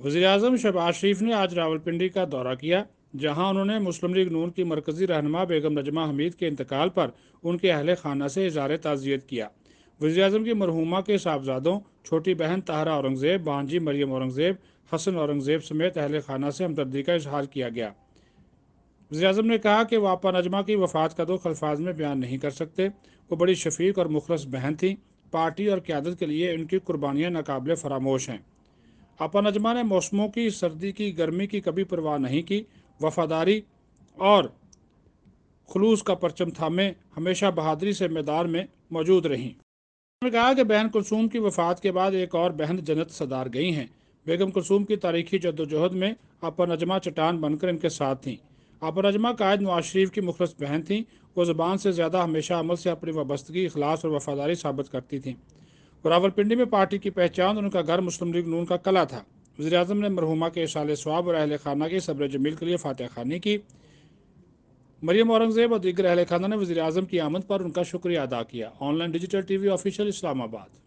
वजी अजम शहबाज शरीफ ने आज रावलपिंडी का दौरा किया जहां उन्होंने मुस्लिम लीग नून की मरकजी रहनमा बेगम नजमा हमीद के इंतकाल पर उनके अहल खाना से इजहार ताज़ियत किया वजी अजम की मरहुमा के साहबजादों छोटी बहन तहरा औरंगज़ेब भांजी मरियम औरंगज़ेब हसन औरंगज़ेब समेत अहल खाना से हमदर्दी का इजहार किया गया वजी अजम ने कहा कि वापा नजमा की वफात का दो अल्फाज में बयान नहीं कर सकते वो बड़ी शफीक और मुखलस बहन थी पार्टी और क्यादत के लिए उनकी कुर्बानियाँ नाकबले फरामोश हैं अपन अजमा ने मौसमों की सर्दी की गर्मी की कभी परवाह नहीं की वफादारी और खलूस का परचम थामे हमेशा बहादरी से मैदान में मौजूद रहीं उन्होंने कहा कि बहन कुलसूम की वफात के बाद एक और बहन जन्नत सदार गई हैं बेगम कुलसूम की तारीखी जद्दोजहद में अपन अजमा चटान बनकर इनके साथ थीं अपन अजमा कायद नवाज शरीफ की मुखलस बहन थीं वो ज़बान से ज़्यादा हमेशा अमल से अपनी वाबस्तगी अखलास और वफादारी साबित करती थीं रावलपिंडी में पार्टी की पहचान उनका घर मुस्लिम लीग नून का कला था वजी अजम ने मरहुमा के साल स्वाब और अहल खाना के सब्र जमील के लिए फातह खानी की मरियम औरंगजेब और दीगर अहल खाना ने वजी अजम की आमद पर उनका शुक्रिया अदा किया online digital T V official Islamabad